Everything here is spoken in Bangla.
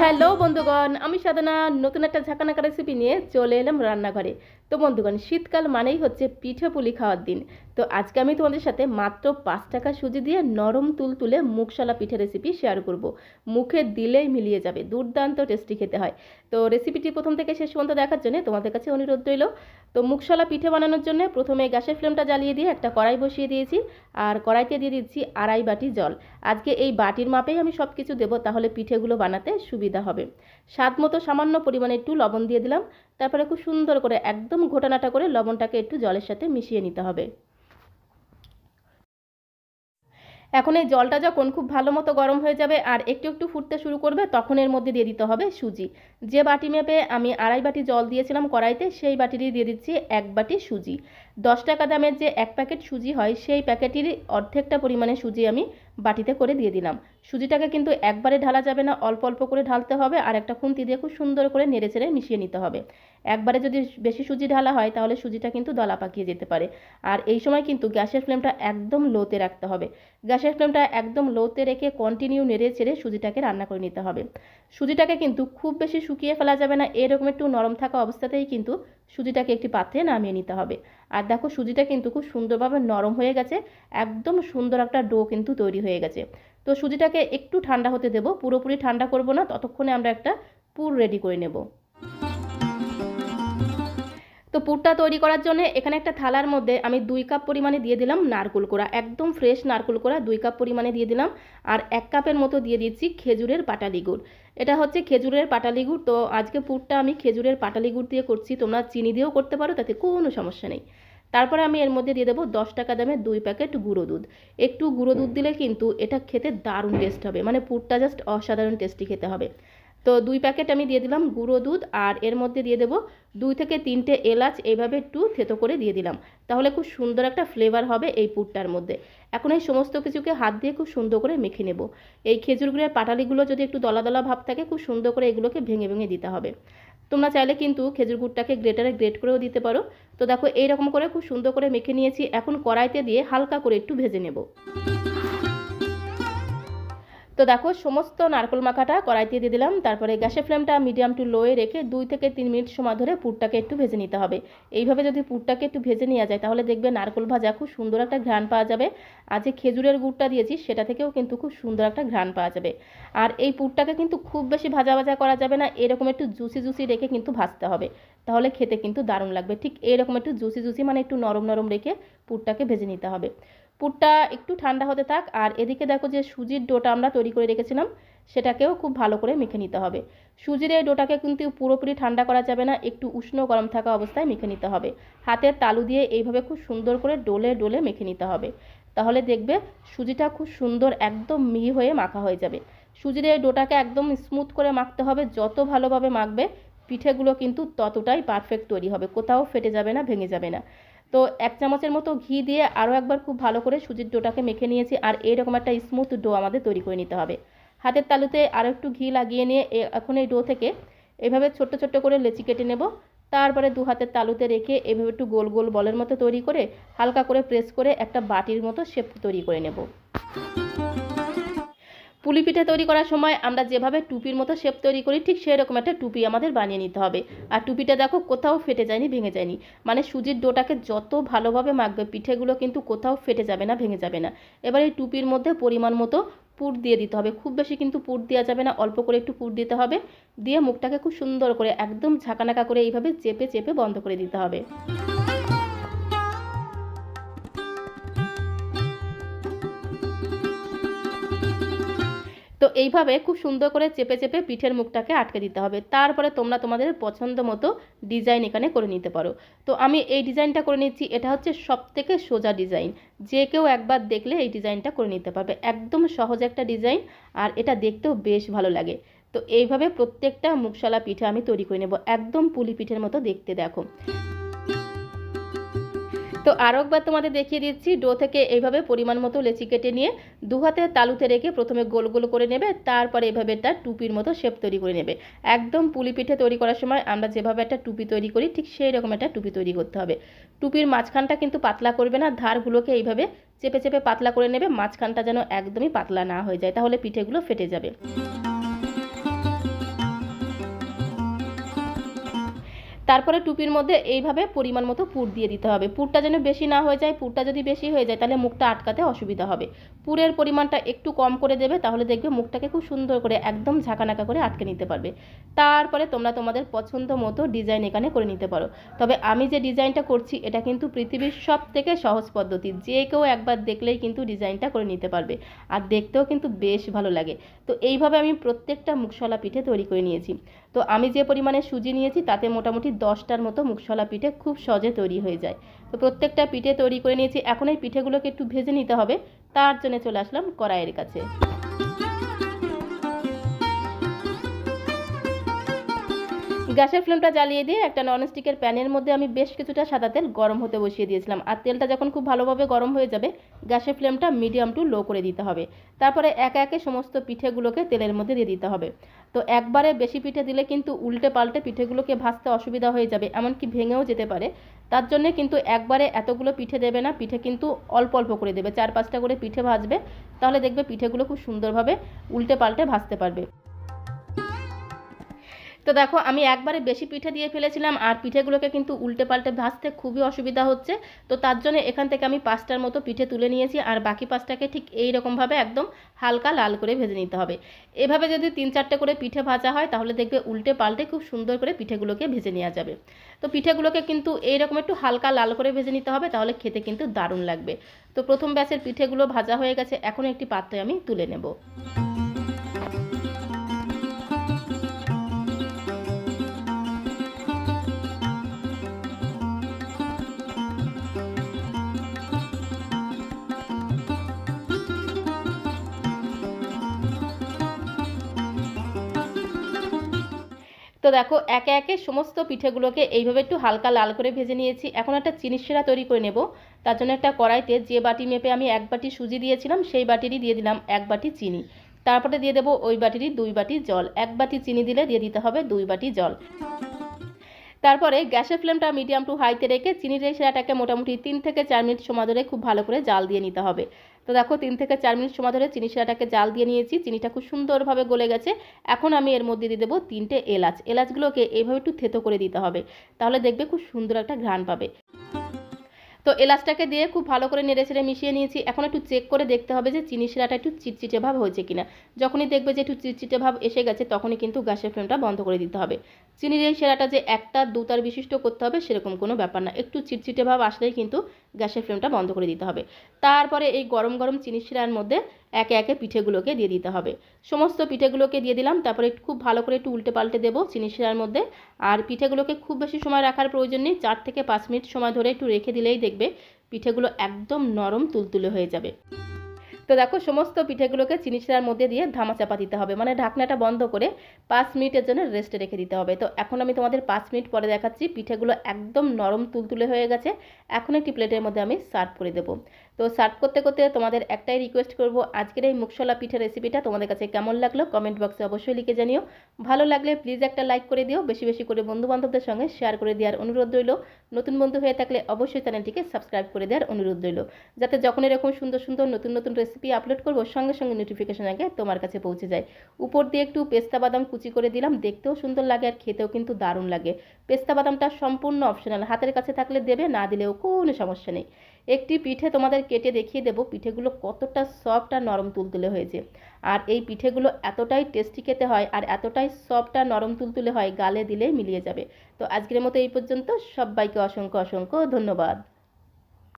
হ্যালো বন্ধুগণ আমি সাধনা নতুন একটা ঝাঁকানাকা রেসিপি নিয়ে চলে এলাম রান্নাঘরে তো বন্ধুগণ শীতকাল মানেই হচ্ছে পিঠে পুলি খাওয়ার দিন তো আজকে আমি তোমাদের সাথে মাত্র পাঁচ টাকা সুজি দিয়ে নরম তুল তুলে মুখশলা পিঠে রেসিপি শেয়ার করব। মুখে দিলেই মিলিয়ে যাবে দুর্দান্ত টেস্টি খেতে হয় তো রেসিপিটি প্রথম থেকে শেষ পর্যন্ত দেখার জন্য তোমাদের কাছে অনুরোধ রইল তো মুখশলা পিঠে বানানোর জন্য প্রথমে গ্যাসের ফ্লেমটা জ্বালিয়ে দিয়ে একটা কড়াই বসিয়ে দিয়েছি আর কড়াইতে দিয়ে দিচ্ছি আড়াই বাটি জল আজকে এই বাটির মাপেই আমি সব কিছু দেবো তাহলে পিঠেগুলো বানাতে সুবিধা সুবিধা হবে স্বাদ মতো সামান্য পরিমাণে একটু লবণ দিয়ে দিলাম তারপরে খুব সুন্দর করে একদম ঘোটানাটা করে লবণটাকে একটু জলের সাথে মিশিয়ে নিতে হবে এখন এই জলটা যখন খুব ভালো মতো গরম হয়ে যাবে আর একটু একটু ফুটতে শুরু করবে তখন এর মধ্যে দিয়ে দিতে হবে সুজি যে বাটি মেপে আমি আড়াই বাটি জল দিয়েছিলাম কড়াইতে সেই বাটিটি দিয়ে দিচ্ছি এক বাটি সুজি দশ টাকা দামের যে এক প্যাকেট সুজি হয় সেই প্যাকেটির অর্ধেকটা পরিমাণে সুজি আমি বাটিতে করে দিয়ে দিলাম সুজিটাকে কিন্তু একবারে ঢালা যাবে না অল্প অল্প করে ঢালতে হবে আর একটা খুন্তি দিয়ে খুব সুন্দর করে নেড়ে চেড়ে মিশিয়ে নিতে হবে একবারে যদি বেশি সুজি ঢালা হয় তাহলে সুজিটা কিন্তু দলা পাকিয়ে যেতে পারে আর এই সময় কিন্তু গ্যাসের ফ্লেমটা একদম লোতে রাখতে হবে গ্যাসের ফ্লেমটা একদম লোতে রেখে কন্টিনিউ নেড়ে চেড়ে সুজিটাকে রান্না করে নিতে হবে সুজিটাকে কিন্তু খুব বেশি শুকিয়ে ফেলা যাবে না এরকম একটু নরম থাকা অবস্থাতেই কিন্তু সুজিটাকে একটি পাত্রে নামিয়ে নিতে হবে আর দেখো সুজিটা কিন্তু খুব সুন্দরভাবে নরম হয়ে গেছে একদম সুন্দর একটা ডো কিন্তু তৈরি হয়ে গেছে তো সুজিটাকে একটু ঠান্ডা হতে দেবো পুরোপুরি ঠান্ডা করব না ততক্ষণে আমরা একটা পুর রেডি করে নেবো তো পুরটা তৈরি করার জন্য এখানে একটা থালার মধ্যে আমি দুই কাপ পরিমাণে দিয়ে দিলাম নারকুল কোড়া একদম ফ্রেশ নারকুল কোড়া দুই কাপ পরিমাণে দিয়ে দিলাম আর এক কাপের মতো দিয়ে দিচ্ছি খেজুরের পাটালি গুড় এটা হচ্ছে খেজুরের পাটালি গুড় তো আজকে পুরটা আমি খেজুরের পাটালি গুড় দিয়ে করছি তোমরা চিনি দিয়েও করতে পারো তাতে কোনো সমস্যা নেই তারপরে আমি এর মধ্যে দিয়ে দেবো দশ টাকা দামের দুই প্যাকেট গুঁড়ো দুধ একটু গুঁড়ো দুধ দিলে কিন্তু এটা খেতে দারুণ টেস্ট হবে মানে পুরটা জাস্ট অসাধারণ টেস্টি খেতে হবে তো দুই প্যাকেট আমি দিয়ে দিলাম গুঁড়ো দুধ আর এর মধ্যে দিয়ে দেবো দুই থেকে তিনটে এলাচ এইভাবে একটু থেতো করে দিয়ে দিলাম তাহলে খুব সুন্দর একটা ফ্লেভার হবে এই পুরটার মধ্যে এখন এই সমস্ত কিছুকে হাত দিয়ে খুব সুন্দর করে মেখে নেব এই খেজুর গুড়ের পাটালিগুলো যদি একটু দলা দলা ভাব থাকে খুব সুন্দর করে এগুলোকে ভেঙে ভেঙে দিতে হবে তোমরা চাইলে কিন্তু খেজুর গুড়টাকে গ্রেটারে গ্রেট করেও দিতে পারো তো দেখো এইরকম করে খুব সুন্দর করে মেখে নিয়েছি এখন কড়াইতে দিয়ে হালকা করে একটু ভেজে নেব তো দেখো সমস্ত নারকল মাখাটা কড়াইতে দিয়ে দিলাম তারপরে গ্যাসের ফ্লেমটা মিডিয়াম টু লোয়ে রেখে দুই থেকে তিন মিনিট সময় ধরে পুরটাকে একটু ভেজে নিতে হবে এইভাবে যদি পুরটাকে একটু ভেজে নেওয়া যায় তাহলে দেখবে নারকল ভাজা খুব সুন্দর একটা ঘ্রাণ পাওয়া যাবে আর যে খেজুরের গুড়টা দিয়েছি সেটা থেকেও কিন্তু খুব সুন্দর একটা ঘ্রাণ পাওয়া যাবে আর এই পুরটাকে কিন্তু খুব বেশি ভাজা ভাজা করা যাবে না এরকম একটু জুসি জুসি রেখে কিন্তু ভাজতে হবে তাহলে খেতে কিন্তু দারুণ লাগবে ঠিক এরকম একটু জুসি জুসি মানে একটু নরম নরম রেখে পুরটাকে ভেজে নিতে হবে পুরটা একটু ঠান্ডা হতে থাক আর এদিকে দেখো যে সুজির ডোটা আমরা তৈরি করে রেখেছিলাম সেটাকেও খুব ভালো করে মেখে নিতে হবে সুজির এই ডোটাকে কিন্তু পুরোপুরি ঠান্ডা করা যাবে না একটু উষ্ণ গরম থাকা অবস্থায় মেখে নিতে হবে হাতের তালু দিয়ে এইভাবে খুব সুন্দর করে ডোলে ডোলে মেখে নিতে হবে তাহলে দেখবে সুজিটা খুব সুন্দর একদম মিহি হয়ে মাখা হয়ে যাবে সুজির এই ডোটাকে একদম স্মুথ করে মাখতে হবে যত ভালোভাবে মাখবে পিঠেগুলো কিন্তু ততটাই পারফেক্ট তৈরি হবে কোথাও ফেটে যাবে না ভেঙে যাবে না তো এক চামচের মতো ঘি দিয়ে আরও একবার খুব ভালো করে সুজির ডোটাকে মেখে নিয়েছি আর এইরকম একটা স্মুথ ডো আমাদের তৈরি করে নিতে হবে হাতের তালুতে আরও একটু ঘি লাগিয়ে নিয়ে এখন এই ডো থেকে এভাবে ছোট্ট ছোট্ট করে লেচি কেটে নেব তারপরে দু হাতের তালুতে রেখে এভাবে একটু গোল গোল বলের মতো তৈরি করে হালকা করে প্রেস করে একটা বাটির মতো শেপ তৈরি করে নেব পুলি পিঠা তৈরি করার সময় আমরা যেভাবে টুপির মতো শেপ তৈরি করি ঠিক সেরকম একটা টুপি আমাদের বানিয়ে নিতে হবে আর টুপিটা দেখো কোথাও ফেটে যায়নি ভেঙে যায়নি মানে সুজির ডোটাকে যত ভালোভাবে মাখবে পিঠেগুলো কিন্তু কোথাও ফেটে যাবে না ভেঙে যাবে না এবার এই টুপির মধ্যে পরিমাণ মতো পুর দিয়ে দিতে হবে খুব বেশি কিন্তু পুর দেওয়া যাবে না অল্প করে একটু পুর দিতে হবে দিয়ে মুখটাকে খুব সুন্দর করে একদম ঝাঁকানাকা করে এইভাবে চেপে চেপে বন্ধ করে দিতে হবে এইভাবে খুব সুন্দর করে চেপে চেপে পিঠের মুখটাকে আটকে দিতে হবে তারপরে তোমরা তোমাদের পছন্দ মতো ডিজাইন এখানে করে নিতে পারো তো আমি এই ডিজাইনটা করে নিচ্ছি এটা হচ্ছে সবথেকে সোজা ডিজাইন যে কেউ একবার দেখলে এই ডিজাইনটা করে নিতে পারবে একদম সহজ একটা ডিজাইন আর এটা দেখতেও বেশ ভালো লাগে তো এইভাবে প্রত্যেকটা মুখশালা পিঠে আমি তৈরি করে নেব একদম পুলি পিঠের মতো দেখতে দেখো তো আর একবার তোমাদের দেখিয়ে দিচ্ছি ডো থেকে এইভাবে পরিমাণ মতো লেচি কেটে নিয়ে দু হাতে তালুতে রেখে প্রথমে গোল গোল করে নেবে তারপরে এভাবে তার টুপির মতো শেপ তৈরি করে নেবে একদম পুলি পিঠে তৈরি করার সময় আমরা যেভাবে একটা টুপি তৈরি করি ঠিক সেই রকম একটা টুপি তৈরি করতে হবে টুপির মাঝখানটা কিন্তু পাতলা করবে না ধারগুলোকে এইভাবে চেপে চেপে পাতলা করে নেবে মাঝখানটা যেন একদমই পাতলা না হয়ে যায় তাহলে পিঠেগুলো ফেটে যাবে তারপরে টুপির মধ্যে এইভাবে পরিমাণ মতো পুর দিয়ে দিতে হবে পুরটা যেন বেশি না হয়ে যায় পুরটা যদি বেশি হয়ে যায় তাহলে মুখটা আটকাতে অসুবিধা হবে পুরের পরিমাণটা একটু কম করে দেবে তাহলে দেখবে মুখটাকে খুব সুন্দর করে একদম ঝাঁকানাকা করে আটকে নিতে পারবে তারপরে তোমরা তোমাদের পছন্দ মতো ডিজাইন এখানে করে নিতে পারো তবে আমি যে ডিজাইনটা করছি এটা কিন্তু পৃথিবীর সব থেকে সহজ পদ্ধতি যে কেউ একবার দেখলেই কিন্তু ডিজাইনটা করে নিতে পারবে আর দেখতেও কিন্তু বেশ ভালো লাগে তো এইভাবে আমি প্রত্যেকটা মুখশলা পিঠে তৈরি করে নিয়েছি তো আমি যে পরিমাণে সুজি নিয়েছি তাতে মোটামুটি দশটার মতো মুখশলা পিঠে খুব সহজে তৈরি হয়ে যায় তো প্রত্যেকটা পিঠে তৈরি করে নিয়েছি এখন এই পিঠেগুলোকে একটু ভেজে নিতে হবে তার জন্য চলে আসলাম কড়াইয়ের কাছে গ্যাসের ফ্লেমটা জ্বালিয়ে দিয়ে একটা ননস্টিকের প্যানের মধ্যে আমি বেশ কিছুটা সাদা তেল গরম হতে বসিয়ে দিয়েছিলাম আর তেলটা যখন খুব ভালোভাবে গরম হয়ে যাবে গ্যাসের ফ্লেমটা মিডিয়াম টু লো করে দিতে হবে তারপরে একে একে সমস্ত পিঠেগুলোকে তেলের মধ্যে দিয়ে দিতে হবে তো একবারে বেশি পিঠে দিলে কিন্তু উল্টে পাল্টে পিঠেগুলোকে ভাজতে অসুবিধা হয়ে যাবে এমনকি ভেঙেও যেতে পারে তার জন্যে কিন্তু একবারে এতগুলো পিঠে দেবে না পিঠে কিন্তু অল্প অল্প করে দেবে চার পাঁচটা করে পিঠে ভাজবে তাহলে দেখবে পিঠেগুলো খুব সুন্দরভাবে উল্টে পাল্টে ভাজতে পারবে তো দেখো আমি একবারে বেশি পিঠে দিয়ে ফেলেছিলাম আর পিঠেগুলোকে কিন্তু উল্টে পাল্টে ভাজতে খুবই অসুবিধা হচ্ছে তো তার জন্য এখান থেকে আমি পাঁচটার মতো পিঠে তুলে নিয়েছি আর বাকি পাঁচটাকে ঠিক এই রকমভাবে একদম হালকা লাল করে ভেজে নিতে হবে এভাবে যদি তিন চারটে করে পিঠে ভাজা হয় তাহলে দেখবে উল্টে পাল্টে খুব সুন্দর করে পিঠেগুলোকে ভেজে নেওয়া যাবে তো পিঠেগুলোকে কিন্তু এইরকম একটু হালকা লাল করে ভেজে নিতে হবে তাহলে খেতে কিন্তু দারুণ লাগবে তো প্রথম ব্যাচের পিঠেগুলো ভাজা হয়ে গেছে এখন একটি পাত্রে আমি তুলে নেব তো দেখো একে একে সমস্ত পিঠেগুলোকে এইভাবে একটু হালকা লাল করে ভেজে নিয়েছি এখন একটা চিনির সেরা তৈরি করে নেব তার জন্য একটা কড়াইতে যে বাটি মেপে আমি এক বাটি সুজি দিয়েছিলাম সেই বাটিরই দিয়ে দিলাম এক বাটি চিনি তারপরে দিয়ে দেবো ওই বাটিরই দুই বাটি জল এক বাটি চিনি দিলে দিয়ে দিতে হবে দুই বাটি জল তারপরে গ্যাসের ফ্লেমটা মিডিয়াম টু হাইতে রেখে চিনির এই শিরাটাকে মোটামুটি তিন থেকে চার মিনিট সময় ধরে খুব ভালো করে জাল দিয়ে নিতে হবে তো দেখো তিন থেকে চার মিনিট সময় ধরে চিনি সেরাটাকে জাল দিয়ে নিয়েছি চিনিটা খুব সুন্দরভাবে গলে গেছে এখন আমি এর মধ্যে দিয়ে দেবো তিনটে এলাচ এলাচগুলোকে এইভাবে একটু থেতো করে দিতে হবে তাহলে দেখবে খুব সুন্দর একটা ঘ্রাণ পাবে তো এলাচটাকে দিয়ে খুব ভালো করে নেড়ে ছেড়ে মিশিয়ে নিয়েছি এখন একটু চেক করে দেখতে হবে যে চিনি শিরাটা একটু চিটচিটে ভাব হয়েছে কিনা যখনই দেখবে যে একটু চিটচিটে ভাব এসে গেছে তখনই কিন্তু গ্যাসের ফ্লেমটা বন্ধ করে দিতে হবে চিনির এই সেরাটা যে একটা দুতার বিশিষ্ট করতে হবে সেরকম কোনো ব্যাপার না একটু চিটচিটে ভাব আসলেই কিন্তু গ্যাসের ফ্লেমটা বন্ধ করে দিতে হবে তারপরে এই গরম গরম চিনি শিরার মধ্যে একে একে পিঠেগুলোকে দিয়ে দিতে হবে সমস্ত পিঠেগুলোকে দিয়ে দিলাম তারপরে খুব ভালো করে একটু উল্টে পাল্টে দেবো চিনি শিরার মধ্যে আর পিঠেগুলোকে খুব বেশি সময় রাখার প্রয়োজন নেই চার থেকে পাঁচ মিনিট সময় ধরে একটু রেখে দিলেই দেখবে পিঠেগুলো একদম নরম তুলতুলে হয়ে যাবে তো দেখো সমস্ত পিঠেগুলোকে চিনি শিরার মধ্যে দিয়ে ধামাচাপা দিতে হবে মানে ঢাকনাটা বন্ধ করে পাঁচ মিনিটের জন্য রেস্টে রেখে দিতে হবে তো এখন আমি তোমাদের পাঁচ মিনিট পরে দেখাচ্ছি পিঠেগুলো একদম নরম তুলতুলে হয়ে গেছে এখন একটি প্লেটের মধ্যে আমি সার্ভ করে দেবো তো সার্ভ করতে করতে তোমাদের একটাই রিকোয়েস্ট করব আজকের এই মুখশলা পিঠা রেসিপিটা তোমাদের কাছে কেমন লাগলো কমেন্ট বক্সে অবশ্যই লিখে জানিও ভালো লাগলে প্লিজ একটা লাইক করে দিও বেশি বেশি করে বন্ধুবান্ধবদের সঙ্গে শেয়ার করে দেওয়ার অনুরোধ রইল নতুন বন্ধু হয়ে থাকলে অবশ্যই চ্যানেলটিকে সাবস্ক্রাইব করে দেওয়ার অনুরোধ রইল যাতে যখন এরকম সুন্দর সুন্দর নতুন নতুন রেসিপি আপলোড করবো সঙ্গে সঙ্গে নোটিফিকেশন আগে তোমার কাছে পৌঁছে যায় উপর দিয়ে একটু পেস্তা বাদাম কুচি করে দিলাম দেখতেও সুন্দর লাগে আর খেতেও কিন্তু দারুণ লাগে পেস্তা বাদামটা সম্পূর্ণ অপশনাল হাতের কাছে থাকলে দেবে না দিলেও কোনো সমস্যা নেই একটি পিঠে তোমাদের কেটে দেখিয়ে দেবো পিঠেগুলো কতটা সফট আর নরম তুলতুলে হয়েছে আর এই পিঠেগুলো এতটাই টেস্টি খেতে হয় আর এতটাই সফট আর নরম তুলতুলে হয় গালে দিলেই মিলিয়ে যাবে তো আজকের মতো এই পর্যন্ত সবাইকে অসংখ্য অসংখ্য ধন্যবাদ